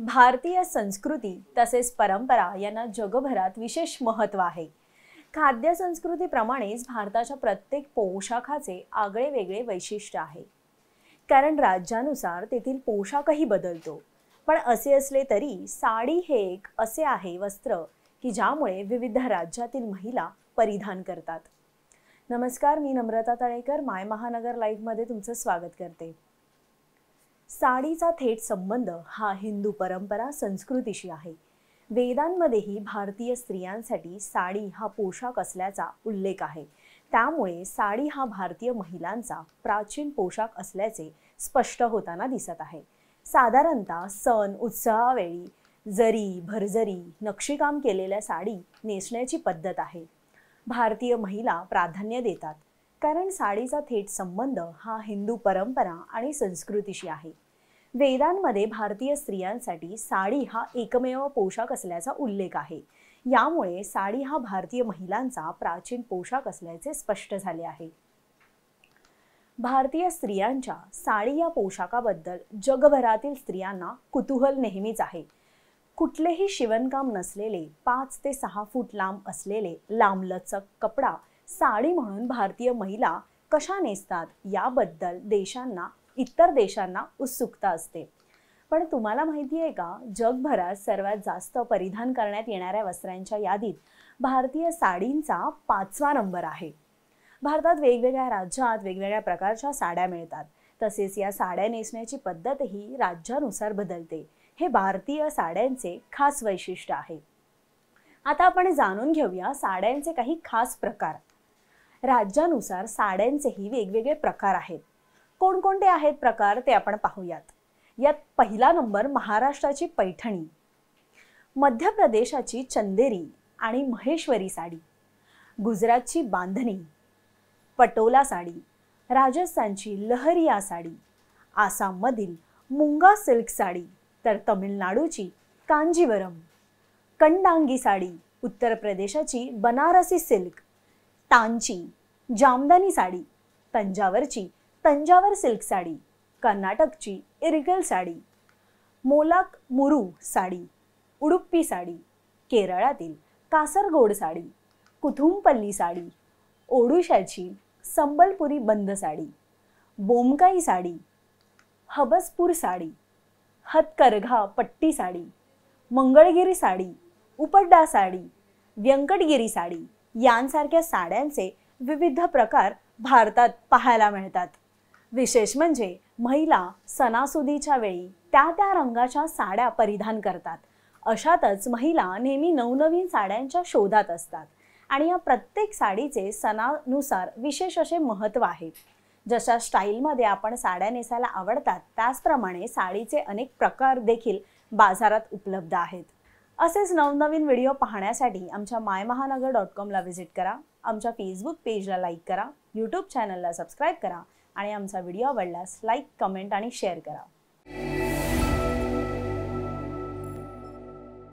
भारतीय संस्कृती तसेच परंपरा यांना जगभरात विशेष महत्त्व आहे खाद्य संस्कृतीप्रमाणेच भारताच्या प्रत्येक पोशाखाचे आगळे वेगळे वैशिष्ट्य आहे कारण राज्यानुसार तेथील पोशाखही बदलतो पण असे असले तरी साडी हे एक असे आहे वस्त्र की ज्यामुळे विविध राज्यातील महिला परिधान करतात नमस्कार मी नम्रता तळेकर माय महानगर लाईव्हमध्ये तुमचं स्वागत करते साडीचा थेट संबंध हा हिंदू परंपरा संस्कृतीशी आहे वेदांमध्येही भारतीय स्त्रियांसाठी साडी हा पोशाख असल्याचा उल्लेख आहे त्यामुळे साडी हा भारतीय महिलांचा प्राचीन पोशाख असल्याचे स्पष्ट होताना दिसत आहे साधारणतः सण उत्सवावेळी जरी भरजरी नक्षीकाम केलेल्या साडी नेसण्याची पद्धत आहे भारतीय महिला प्राधान्य देतात कारण साडीचा थेट संबंध हा हिंदू परंपरा आणि संस्कृतीशी आहे वेदांमध्ये भारतीय स्त्रियांसाठी साडी हा एकमेव पोशाख असल्याचा उल्लेख आहे यामुळे साडी हा भारतीय महिलांचा प्राचीन पोशाख असल्याचे स्पष्ट झाले आहे भारतीय स्त्रियांच्या साडी या पोशाखाबद्दल जगभरातील स्त्रियांना कुतूहल नेहमीच आहे कुठलेही शिवणकाम नसलेले पाच ते सहा फूट लांब असलेले लांबलचक कपडा साडी म्हणून भारतीय महिला कशा नेसतात याबद्दल देशांना इतर देशांना उत्सुकता असते पण तुम्हाला माहिती आहे का जगभरात सर्वात जास्त परिधान करण्यात येणाऱ्या वस्त्रांच्या यादीत भारतीय साडींचा पाचवा नंबर आहे भारतात वेगवेगळ्या राज्यात वेगवेगळ्या प्रकारच्या साड्या मिळतात तसेच या साड्या नेसण्याची पद्धतही राज्यानुसार बदलते हे भारतीय साड्यांचे खास वैशिष्ट्य आहे आता आपण जाणून घेऊया साड्यांचे काही खास प्रकार राज्यानुसार साड्यांचेही वेगवेगळे प्रकार आहेत कोणकोणते आहेत प्रकार ते आपण पाहूयात यात पहिला नंबर महाराष्ट्राची पैठणी मध्य प्रदेशाची चंदेरी आणि महेश्वरी साडी गुजरातची बांधणी पटोला साडी राजस्थानची लहरिया साडी आसाममधील मुंगा सिल्क साडी तर तमिळनाडूची कांजीवरम कंडांगी साडी उत्तर प्रदेशाची बनारसी सिल्क तांची जामदानी साडी तंजावरची तंजावर सिल्क साडी कर्नाटकची इरगल साडी मोलाक मुरू साडी उडुप्पी साडी केरळातील कासरगोड साडी कुथुमपल्ली साडी ओडुशाची संबलपुरी बंद साडी बोमकाई साडी हबसपूर साडी हतकरघा पट्टी साडी मंगळगिरी साडी उपड्डा साडी व्यंकटगिरी साडी यांसारख्या साड्यांचे विविध प्रकार भारतात पाहायला मिळतात विशेष म्हणजे महिला सणासुदीच्या वेळी त्या त्या रंगाच्या साड्या परिधान करतात अशातच महिला नेहमी नवनवीन साड्यांच्या शोधात असतात आणि या प्रत्येक साडीचे सणानुसार विशेष असे महत्त्व आहे जशा स्टाईलमध्ये आपण साड्या नेसायला आवडतात त्याचप्रमाणे साडीचे अनेक प्रकार देखील बाजारात उपलब्ध आहेत असेच नवनवीन व्हिडिओ पाहण्यासाठी आमच्या मायमहानगर डॉट कॉमला व्हिजिट करा आमच्या फेसबुक पेजला लाईक करा यूट्यूब चॅनलला सबस्क्राईब करा आणि आमचा व्हिडिओ आवडल्यास लाईक कमेंट आणि शेअर करा